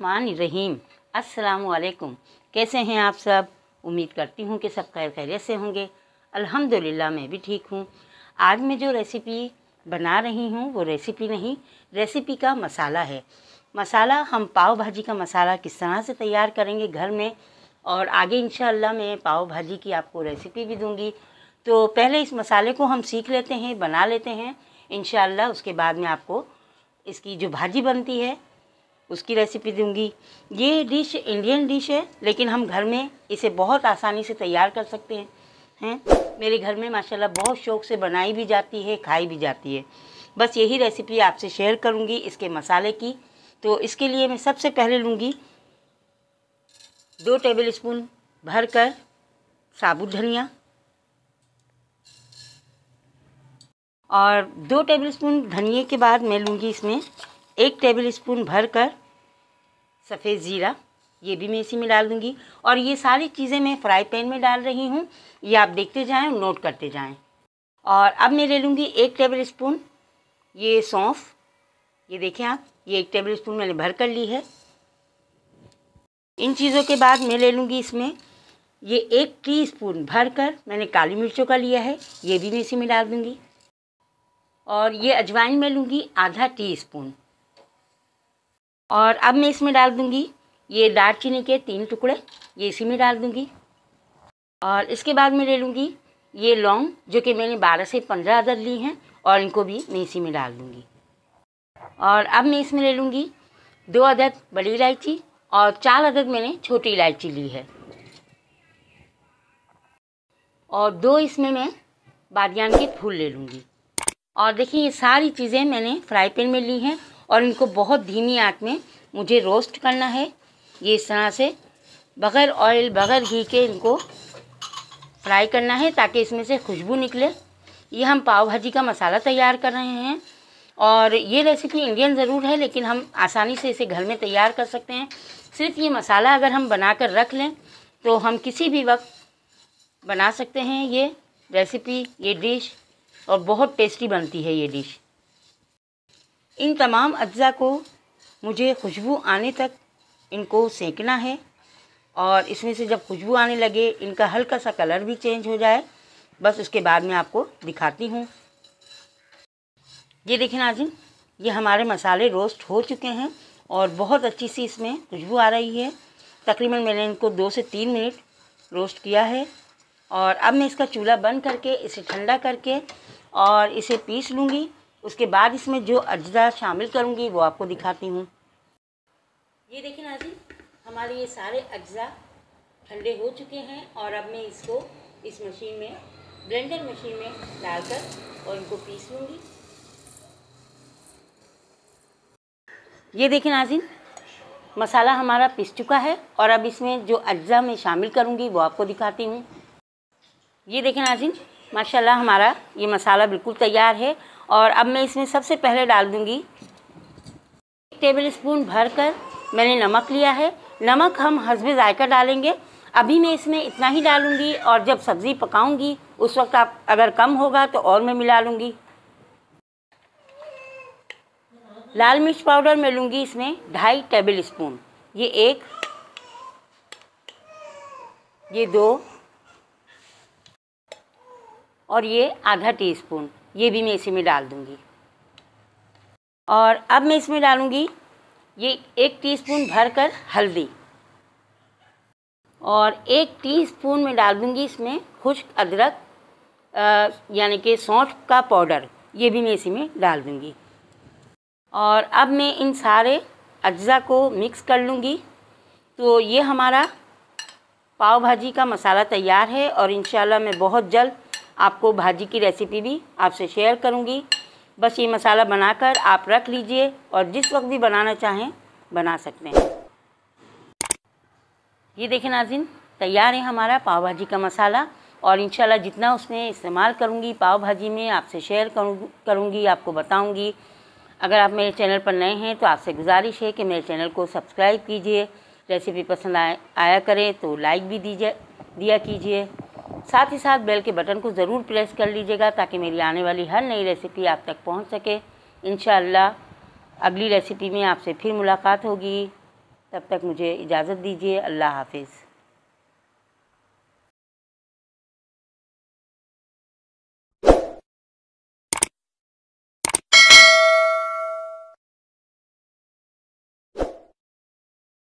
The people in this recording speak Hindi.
रहीम अस्सलाम वालेकुम कैसे हैं आप सब उम्मीद करती हूँ कि सब खैर खैरियत से होंगे अल्हम्दुलिल्लाह मैं भी ठीक हूँ आज मैं जो रेसिपी बना रही हूँ वो रेसिपी नहीं रेसिपी का मसाला है मसाला हम पाव भाजी का मसाला किस तरह से तैयार करेंगे घर में और आगे इन मैं पाव भाजी की आपको रेसिपी भी दूँगी तो पहले इस मसाले को हम सीख लेते हैं बना लेते हैं इन उसके बाद में आपको इसकी जो भाजी बनती है उसकी रेसिपी दूंगी ये डिश इंडियन डिश है लेकिन हम घर में इसे बहुत आसानी से तैयार कर सकते हैं हैं मेरे घर में माशाल्लाह बहुत शौक़ से बनाई भी जाती है खाई भी जाती है बस यही रेसिपी आपसे शेयर करूंगी इसके मसाले की तो इसके लिए मैं सबसे पहले लूँगी दो टेबल स्पून भर कर साबुत धनिया और दो टेबल स्पून धनिए के बाद मैं लूँगी इसमें एक टेबल स्पून भर कर सफ़ेद ज़ीरा ये भी मैं इसी में डाल दूँगी और ये सारी चीज़ें मैं फ्राई पैन में डाल रही हूँ ये आप देखते जाएँ नोट करते जाएँ और अब मैं ले लूँगी एक टेबल स्पून ये सौंफ ये देखें आप ये एक टेबल स्पून मैंने भर कर ली है इन चीज़ों के बाद मैं ले लूँगी इसमें ये एक टी स्पून भर कर मैंने काली मिर्चों का लिया है ये भी मैं इसी में डाल दूँगी और ये अजवाइन में लूँगी आधा टी स्पून और अब मैं इसमें डाल दूँगी ये दालचीनी के तीन टुकड़े ये इसी में डाल दूँगी और इसके बाद मैं ले लूँगी ये लौंग जो कि मैंने बारह से पंद्रह अदर ली हैं और इनको भी मैं इसी में डाल दूँगी और अब मैं इसमें ले लूँगी दो अदद बड़ी इलायची और चार अदद मैंने छोटी इलायची ली है और दो इसमें मैं बादियान के फूल ले लूँगी और देखिए ये सारी चीज़ें मैंने फ्राई पैन में ली हैं और इनको बहुत धीमी आँख में मुझे रोस्ट करना है ये इस तरह से बग़ैर ऑयल बग़ैर घी के इनको फ्राई करना है ताकि इसमें से खुशबू निकले ये हम पाव भाजी का मसाला तैयार कर रहे हैं और ये रेसिपी इंडियन ज़रूर है लेकिन हम आसानी से इसे घर में तैयार कर सकते हैं सिर्फ ये मसाला अगर हम बना कर रख लें तो हम किसी भी वक्त बना सकते हैं ये रेसिपी ये डिश और बहुत टेस्टी बनती है ये डिश इन तमाम अज्जा को मुझे खुशबू आने तक इनको सेकना है और इसमें से जब खुशबू आने लगे इनका हल्का सा कलर भी चेंज हो जाए बस उसके बाद मैं आपको दिखाती हूँ ये देखें नाजिन ये हमारे मसाले रोस्ट हो चुके हैं और बहुत अच्छी सी इसमें खुशबू आ रही है तकरीबन मैंने इनको दो से तीन मिनट रोस्ट किया है और अब मैं इसका चूल्हा बंद करके इसे ठंडा करके और इसे पीस लूँगी उसके बाद इसमें जो अज्जा शामिल करूँगी वो आपको दिखाती हूँ ये देखिए जी हमारे ये सारे अज्जा ठंडे हो चुके हैं और अब मैं इसको इस मशीन में ब्लेंडर मशीन में डालकर और इनको पीस लूँगी ये देखिए नाजिन मसाला हमारा पिस चुका है और अब इसमें जो अज्जा मैं शामिल करूँगी वो आपको दिखाती हूँ ये देखें नाजिन माशाल्लाह हमारा ये मसाला बिल्कुल तैयार है और अब मैं इसमें सबसे पहले डाल दूँगी एक टेबल स्पून भर कर मैंने नमक लिया है नमक हम हंसबे ज़ायका डालेंगे अभी मैं इसमें इतना ही डालूँगी और जब सब्ज़ी पकाऊँगी उस वक्त आप अगर कम होगा तो और मैं मिला लूँगी लाल मिर्च पाउडर मैं लूँगी इसमें ढाई टेबल स्पून ये एक ये दो और ये आधा टीस्पून ये भी मैं इसी में डाल दूँगी और अब मैं इसमें डालूँगी ये एक टीस्पून भरकर हल्दी और एक टीस्पून में डाल दूँगी इसमें खुश्क अदरक यानी कि सौंठ का पाउडर ये भी मैं इसी में डाल दूँगी और अब मैं इन सारे अज्जा को मिक्स कर लूँगी तो ये हमारा पाव भाजी का मसाला तैयार है और इन मैं बहुत जल्द आपको भाजी की रेसिपी भी आपसे शेयर करूँगी बस ये मसाला बनाकर आप रख लीजिए और जिस वक्त भी बनाना चाहें बना सकते हैं ये देखें नाजिन तैयार है हमारा पाव भाजी का मसाला और इंशाल्लाह जितना उसमें इस्तेमाल करूँगी पाव भाजी में आपसे शेयर करूँगी आपको बताऊँगी अगर आप मेरे चैनल पर नए हैं तो आपसे गुजारिश है कि मेरे चैनल को सब्सक्राइब कीजिए रेसिपी पसंद आया करें तो लाइक भी दीजिए दिया कीजिए साथ ही साथ बेल के बटन को ज़रूर प्रेस कर लीजिएगा ताकि मेरी आने वाली हर नई रेसिपी आप तक पहुंच सके इन अगली रेसिपी में आपसे फिर मुलाकात होगी तब तक मुझे इजाज़त दीजिए अल्लाह हाफिज़